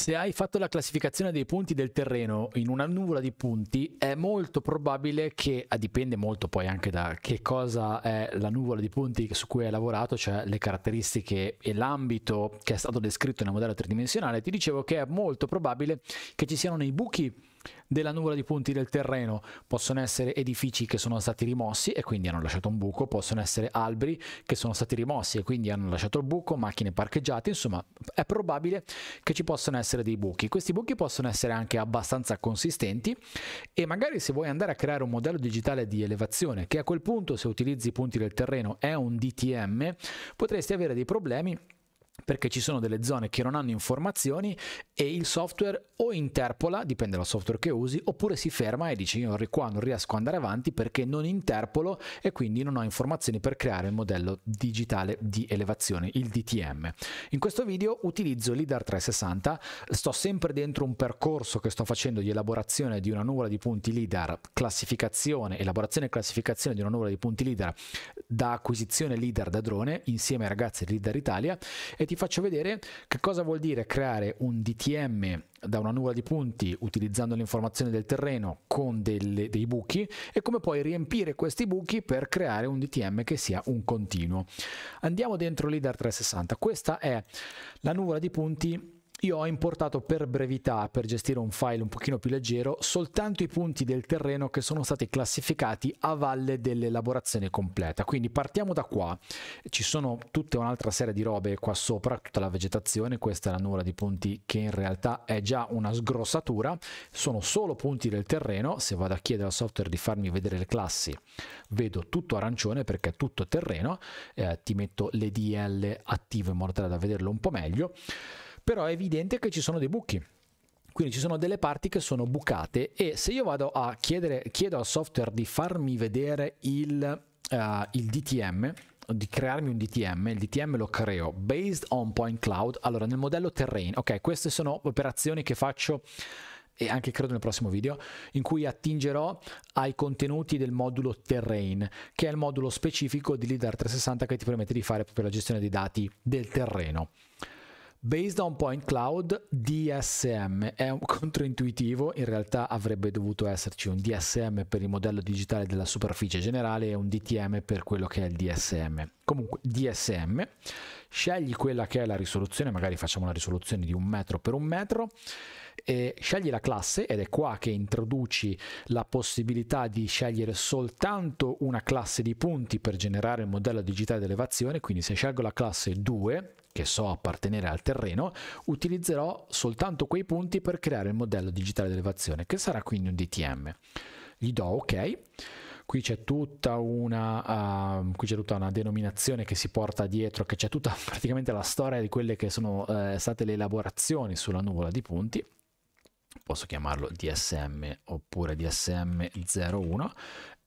Se hai fatto la classificazione dei punti del terreno in una nuvola di punti, è molto probabile che, ah, dipende molto poi anche da che cosa è la nuvola di punti su cui hai lavorato, cioè le caratteristiche e l'ambito che è stato descritto nel modello tridimensionale, ti dicevo che è molto probabile che ci siano nei buchi della nuvola di punti del terreno possono essere edifici che sono stati rimossi e quindi hanno lasciato un buco, possono essere alberi che sono stati rimossi e quindi hanno lasciato il buco, macchine parcheggiate, insomma è probabile che ci possano essere dei buchi. Questi buchi possono essere anche abbastanza consistenti e magari se vuoi andare a creare un modello digitale di elevazione che a quel punto se utilizzi i punti del terreno è un DTM, potresti avere dei problemi perché ci sono delle zone che non hanno informazioni e il software o interpola, dipende dal software che usi, oppure si ferma e dice io qua non riesco ad andare avanti perché non interpolo e quindi non ho informazioni per creare il modello digitale di elevazione, il DTM. In questo video utilizzo l'IDAR 360, sto sempre dentro un percorso che sto facendo di elaborazione di una nuvola di punti LIDAR, classificazione, elaborazione e classificazione di una nuvola di punti LIDAR da acquisizione LIDAR da drone insieme ai ragazzi di LIDAR Italia e ti faccio vedere che cosa vuol dire creare un DTM da una nuvola di punti utilizzando le informazioni del terreno con delle, dei buchi e come puoi riempire questi buchi per creare un DTM che sia un continuo. Andiamo dentro l'IDAR 360, questa è la nuvola di punti io ho importato per brevità, per gestire un file un pochino più leggero, soltanto i punti del terreno che sono stati classificati a valle dell'elaborazione completa. Quindi partiamo da qua. Ci sono tutta un'altra serie di robe qua sopra, tutta la vegetazione, questa è la nuvola di punti che in realtà è già una sgrossatura, sono solo punti del terreno, se vado a chiedere al software di farmi vedere le classi, vedo tutto arancione perché è tutto terreno, eh, ti metto l'EDL attivo in modo tale da vederlo un po' meglio però è evidente che ci sono dei buchi. Quindi ci sono delle parti che sono bucate e se io vado a chiedere, chiedo al software di farmi vedere il, uh, il DTM, di crearmi un DTM, il DTM lo creo based on point cloud, allora nel modello terrain, ok, queste sono operazioni che faccio e anche credo nel prossimo video, in cui attingerò ai contenuti del modulo terrain, che è il modulo specifico di LIDAR 360 che ti permette di fare proprio la gestione dei dati del terreno. Based on Point Cloud DSM è un controintuitivo, in realtà avrebbe dovuto esserci un DSM per il modello digitale della superficie generale e un DTM per quello che è il DSM. Comunque DSM scegli quella che è la risoluzione, magari facciamo una risoluzione di un metro per un metro, scegli la classe ed è qua che introduci la possibilità di scegliere soltanto una classe di punti per generare il modello digitale dell'elevazione, quindi se scelgo la classe 2, che so appartenere al terreno, utilizzerò soltanto quei punti per creare il modello digitale dell'elevazione, che sarà quindi un DTM. Gli do ok qui c'è tutta una, uh, c'è tutta una denominazione che si porta dietro, che c'è tutta praticamente la storia di quelle che sono uh, state le elaborazioni sulla nuvola di punti, posso chiamarlo DSM oppure DSM01,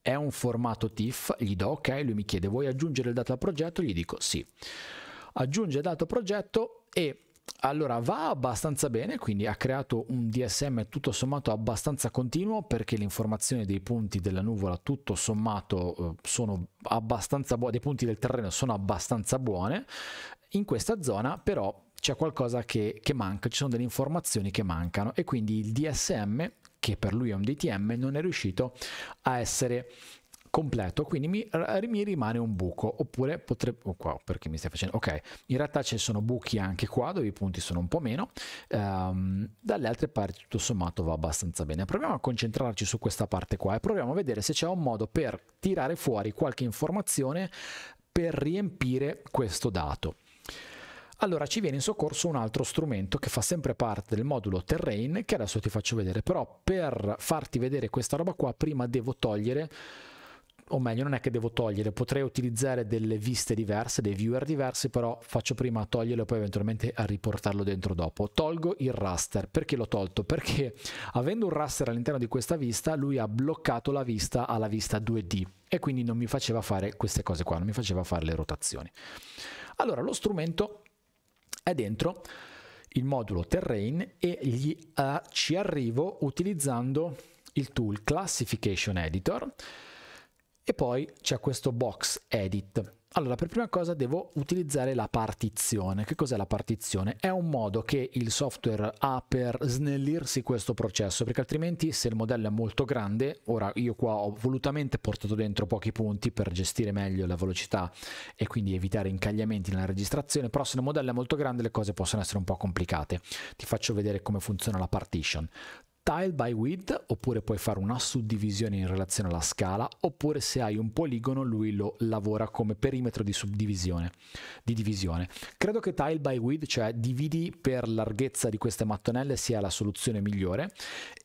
è un formato TIFF, gli do ok, lui mi chiede vuoi aggiungere il dato al progetto, gli dico sì. Aggiunge dato progetto e allora va abbastanza bene, quindi ha creato un DSM tutto sommato abbastanza continuo perché le informazioni dei punti della nuvola tutto sommato eh, sono abbastanza buone, dei punti del terreno sono abbastanza buone. In questa zona però c'è qualcosa che, che manca, ci sono delle informazioni che mancano e quindi il DSM, che per lui è un DTM, non è riuscito a essere completo, quindi mi, mi rimane un buco, oppure potrebbe, oh, qua perché mi stai facendo, ok, in realtà ci sono buchi anche qua dove i punti sono un po' meno, um, dalle altre parti tutto sommato va abbastanza bene. Proviamo a concentrarci su questa parte qua e proviamo a vedere se c'è un modo per tirare fuori qualche informazione per riempire questo dato. Allora ci viene in soccorso un altro strumento che fa sempre parte del modulo terrain che adesso ti faccio vedere, però per farti vedere questa roba qua prima devo togliere o meglio non è che devo togliere, potrei utilizzare delle viste diverse, dei viewer diversi, però faccio prima a toglierlo e poi eventualmente a riportarlo dentro dopo. Tolgo il raster, perché l'ho tolto? Perché avendo un raster all'interno di questa vista, lui ha bloccato la vista alla vista 2D e quindi non mi faceva fare queste cose qua, non mi faceva fare le rotazioni. Allora lo strumento è dentro il modulo terrain e gli, uh, ci arrivo utilizzando il tool classification editor e poi c'è questo box edit. Allora, per prima cosa devo utilizzare la partizione. Che cos'è la partizione? È un modo che il software ha per snellirsi questo processo, perché altrimenti se il modello è molto grande, ora io qua ho volutamente portato dentro pochi punti per gestire meglio la velocità e quindi evitare incagliamenti nella registrazione, però se il modello è molto grande le cose possono essere un po' complicate. Ti faccio vedere come funziona la partition tile by width, oppure puoi fare una suddivisione in relazione alla scala, oppure se hai un poligono lui lo lavora come perimetro di suddivisione, di divisione. Credo che tile by width, cioè dividi per larghezza di queste mattonelle, sia la soluzione migliore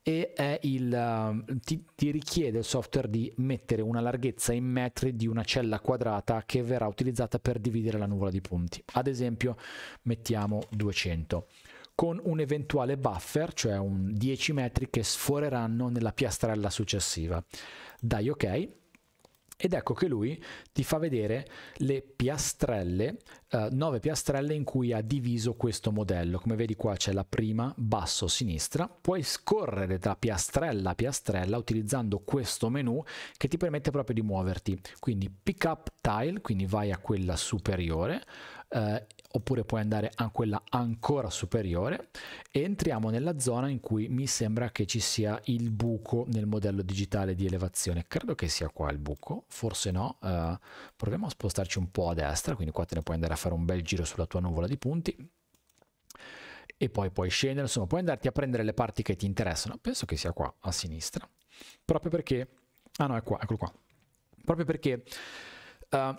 e il, ehm, ti, ti richiede il software di mettere una larghezza in metri di una cella quadrata che verrà utilizzata per dividere la nuvola di punti. Ad esempio mettiamo 200 con un eventuale buffer, cioè un 10 metri che sforeranno nella piastrella successiva. Dai ok. Ed ecco che lui ti fa vedere le piastrelle, eh, 9 piastrelle in cui ha diviso questo modello. Come vedi qua c'è la prima, basso, sinistra. Puoi scorrere da piastrella a piastrella utilizzando questo menu che ti permette proprio di muoverti. Quindi pick up tile, quindi vai a quella superiore, eh, oppure puoi andare a quella ancora superiore e entriamo nella zona in cui mi sembra che ci sia il buco nel modello digitale di elevazione. Credo che sia qua il buco, forse no. Eh, proviamo a spostarci un po' a destra, quindi qua te ne puoi andare a fare un bel giro sulla tua nuvola di punti e poi puoi scendere, insomma puoi andarti a prendere le parti che ti interessano. Penso che sia qua a sinistra, proprio perché... Ah no, è qua, eccolo qua. Proprio perché... Uh,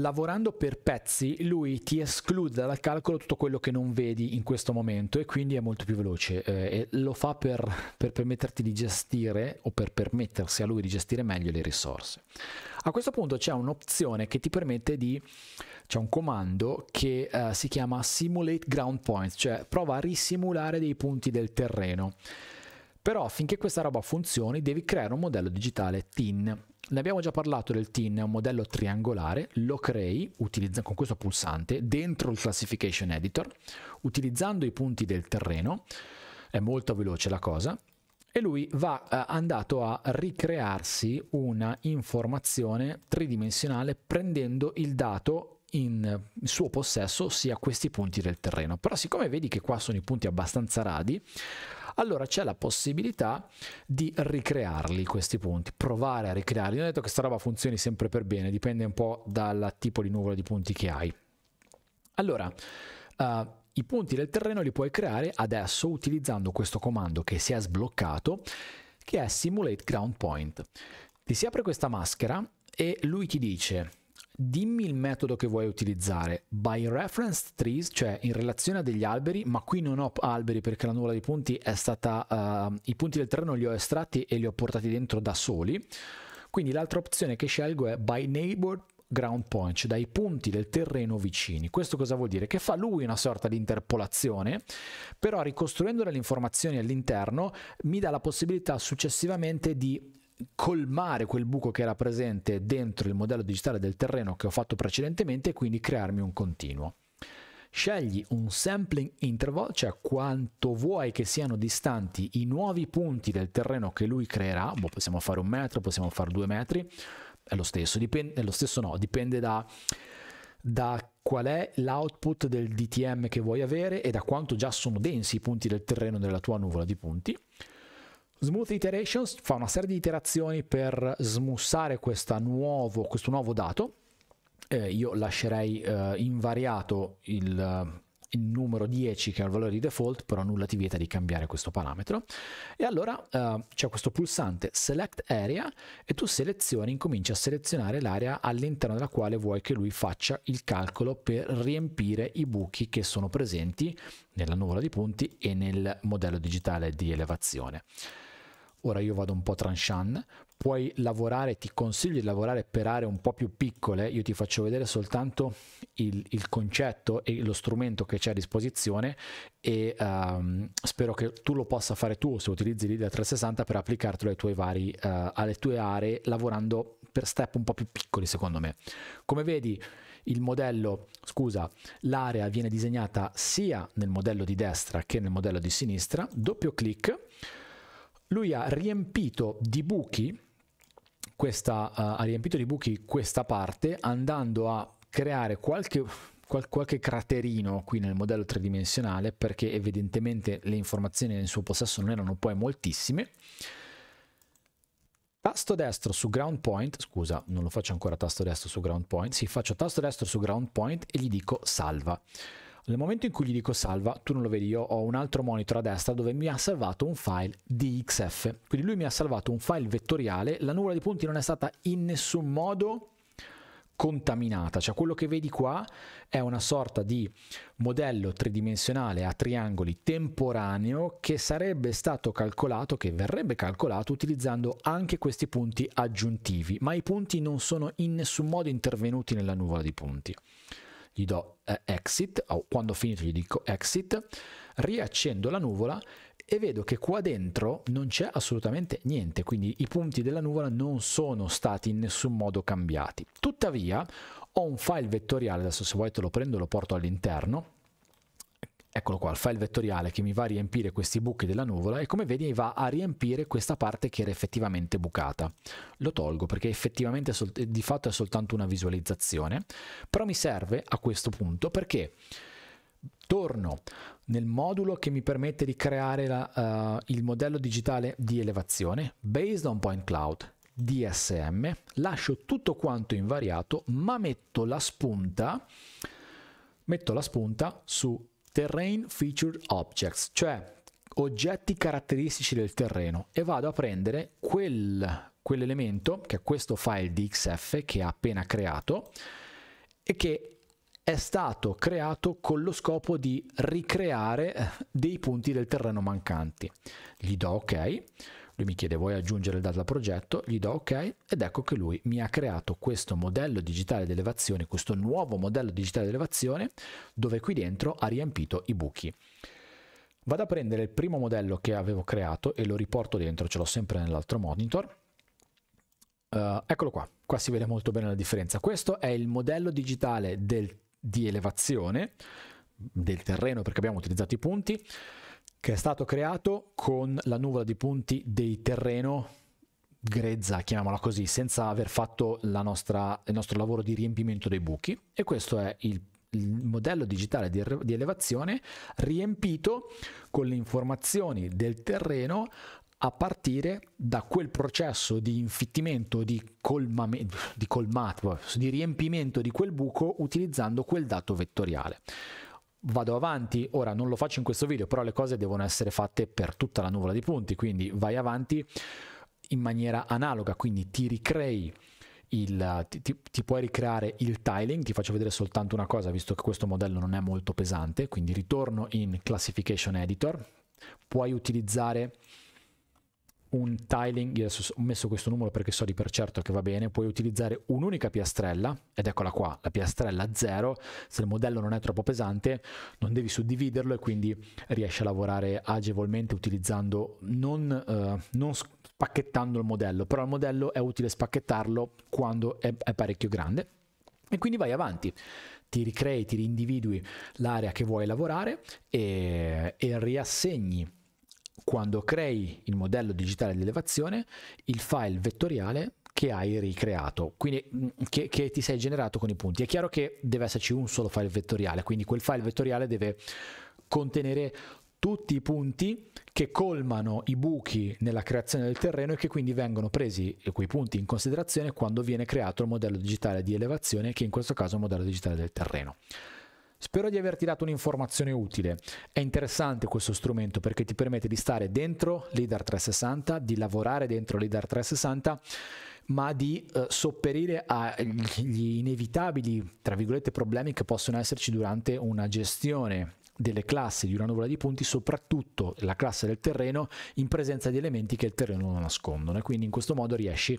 lavorando per pezzi lui ti esclude dal calcolo tutto quello che non vedi in questo momento e quindi è molto più veloce eh, e lo fa per, per, permetterti di gestire o per permettersi a lui di gestire meglio le risorse. A questo punto c'è un'opzione che ti permette di, c'è un comando che eh, si chiama simulate ground points, cioè prova a risimulare dei punti del terreno. Però affinché questa roba funzioni devi creare un modello digitale TIN. Ne abbiamo già parlato del TIN, è un modello triangolare, lo crei con questo pulsante dentro il Classification Editor, utilizzando i punti del terreno, è molto veloce la cosa, e lui va eh, andato a ricrearsi una informazione tridimensionale prendendo il dato in suo possesso sia questi punti del terreno. Però siccome vedi che qua sono i punti abbastanza radi, allora c'è la possibilità di ricrearli questi punti, provare a ricrearli. Non ho detto che sta roba funzioni sempre per bene, dipende un po' dal tipo di nuvola di punti che hai. Allora, uh, i punti del terreno li puoi creare adesso utilizzando questo comando che si è sbloccato, che è Simulate Ground Point. Ti si apre questa maschera e lui ti dice dimmi il metodo che vuoi utilizzare. By reference trees, cioè in relazione a degli alberi, ma qui non ho alberi perché la nuvola di punti è stata... Uh, I punti del terreno li ho estratti e li ho portati dentro da soli. Quindi l'altra opzione che scelgo è by neighbor ground point, cioè dai punti del terreno vicini. Questo cosa vuol dire? Che fa lui una sorta di interpolazione, però ricostruendo le informazioni all'interno mi dà la possibilità successivamente di colmare quel buco che era presente dentro il modello digitale del terreno che ho fatto precedentemente e quindi crearmi un continuo. Scegli un sampling interval, cioè quanto vuoi che siano distanti i nuovi punti del terreno che lui creerà, boh, possiamo fare un metro, possiamo fare due metri, è lo stesso, dipende, è lo stesso no, dipende da, da qual è l'output del DTM che vuoi avere e da quanto già sono densi i punti del terreno della tua nuvola di punti. Smooth Iterations fa una serie di iterazioni per smussare nuovo, questo nuovo dato. Eh, io lascerei eh, invariato il, eh, il, numero 10 che è il valore di default, però nulla ti vieta di cambiare questo parametro. E allora eh, c'è questo pulsante Select Area e tu selezioni, incominci a selezionare l'area all'interno della quale vuoi che lui faccia il calcolo per riempire i buchi che sono presenti nella nuvola di punti e nel modello digitale di elevazione ora io vado un po' tranchant, puoi lavorare, ti consiglio di lavorare per aree un po' più piccole, io ti faccio vedere soltanto il, il concetto e lo strumento che c'è a disposizione e um, spero che tu lo possa fare tu se utilizzi l'IDEA 360 per applicartelo ai tuoi vari, uh, alle tue aree lavorando per step un po' più piccoli secondo me. Come vedi il modello, scusa, l'area viene disegnata sia nel modello di destra che nel modello di sinistra, doppio clic lui ha riempito di buchi questa, uh, ha riempito di buchi questa parte andando a creare qualche, qual, qualche craterino qui nel modello tridimensionale perché evidentemente le informazioni nel suo possesso non erano poi moltissime. Tasto destro su ground point, scusa, non lo faccio ancora tasto destro su ground point, sì, faccio tasto destro su ground point e gli dico salva. Nel momento in cui gli dico salva, tu non lo vedi, io ho un altro monitor a destra dove mi ha salvato un file DXF. Quindi lui mi ha salvato un file vettoriale, la nuvola di punti non è stata in nessun modo contaminata, cioè quello che vedi qua è una sorta di modello tridimensionale a triangoli temporaneo che sarebbe stato calcolato, che verrebbe calcolato utilizzando anche questi punti aggiuntivi, ma i punti non sono in nessun modo intervenuti nella nuvola di punti gli do eh, exit, o quando ho finito gli dico exit, riaccendo la nuvola e vedo che qua dentro non c'è assolutamente niente, quindi i punti della nuvola non sono stati in nessun modo cambiati. Tuttavia ho un file vettoriale, adesso se volete lo prendo e lo porto all'interno, eccolo qua, il file vettoriale che mi va a riempire questi buchi della nuvola e come vedi va a riempire questa parte che era effettivamente bucata. Lo tolgo perché effettivamente eh, di fatto è soltanto una visualizzazione, però mi serve a questo punto perché torno nel modulo che mi permette di creare la, uh, il modello digitale di elevazione based on point cloud DSM, lascio tutto quanto invariato ma metto la spunta, metto la spunta su terrain featured objects, cioè oggetti caratteristici del terreno e vado a prendere quel, quell'elemento che è questo file DXF che ha appena creato e che è stato creato con lo scopo di ricreare dei punti del terreno mancanti. Gli do ok. Lui mi chiede vuoi aggiungere il dato al progetto, gli do ok ed ecco che lui mi ha creato questo modello digitale di elevazione, questo nuovo modello digitale di elevazione dove qui dentro ha riempito i buchi. Vado a prendere il primo modello che avevo creato e lo riporto dentro, ce l'ho sempre nell'altro monitor. Uh, eccolo qua, qua si vede molto bene la differenza. Questo è il modello digitale del, di elevazione del terreno perché abbiamo utilizzato i punti che è stato creato con la nuvola di punti dei terreno grezza, chiamiamola così, senza aver fatto nostra, il nostro lavoro di riempimento dei buchi. E questo è il, il modello digitale di, di elevazione riempito con le informazioni del terreno a partire da quel processo di infittimento, di, colmame, di colmato, di riempimento di quel buco utilizzando quel dato vettoriale vado avanti, ora non lo faccio in questo video, però le cose devono essere fatte per tutta la nuvola di punti, quindi vai avanti in maniera analoga, quindi ti ricrei il, ti, ti, puoi ricreare il tiling, ti faccio vedere soltanto una cosa visto che questo modello non è molto pesante, quindi ritorno in Classification Editor, puoi utilizzare un tiling, io adesso ho messo questo numero perché so di per certo che va bene, puoi utilizzare un'unica piastrella, ed eccola qua, la piastrella 0, se il modello non è troppo pesante non devi suddividerlo e quindi riesci a lavorare agevolmente utilizzando, non, eh, non spacchettando il modello, però il modello è utile spacchettarlo quando è, è parecchio grande e quindi vai avanti ti ricrei, ti rindividui l'area che vuoi lavorare e, e riassegni quando crei il modello digitale di elevazione, il file vettoriale che hai ricreato, quindi mm, che, che, ti sei generato con i punti. È chiaro che deve esserci un solo file vettoriale, quindi quel file vettoriale deve contenere tutti i punti che colmano i buchi nella creazione del terreno e che quindi vengono presi quei punti in considerazione quando viene creato il modello digitale di elevazione, che in questo caso è il modello digitale del terreno. Spero di averti dato un'informazione utile. È interessante questo strumento perché ti permette di stare dentro Leader 360, di lavorare dentro Leader 360, ma di eh, sopperire agli inevitabili, tra virgolette, problemi che possono esserci durante una gestione delle classi di una nuvola di punti, soprattutto la classe del terreno, in presenza di elementi che il terreno non nascondono e quindi in questo modo riesci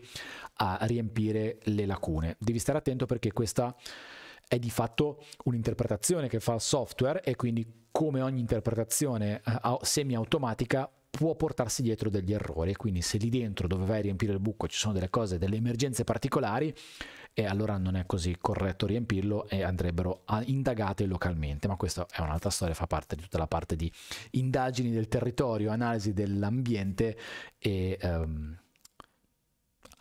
a riempire le lacune. Devi stare attento perché questa è di fatto un'interpretazione che fa il software e quindi come ogni interpretazione eh, semi-automatica può portarsi dietro degli errori, quindi se lì dentro dove vai a riempire il buco ci sono delle cose, delle emergenze particolari, e allora non è così corretto riempirlo e andrebbero indagate localmente, ma questa è un'altra storia, fa parte di tutta la parte di indagini del territorio, analisi dell'ambiente e... Um,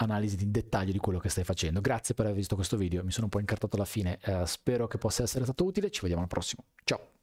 analisi di dettaglio di quello che stai facendo. Grazie per aver visto questo video, mi sono un po' incartato alla fine, eh, spero che possa essere stato utile, ci vediamo al prossimo. Ciao!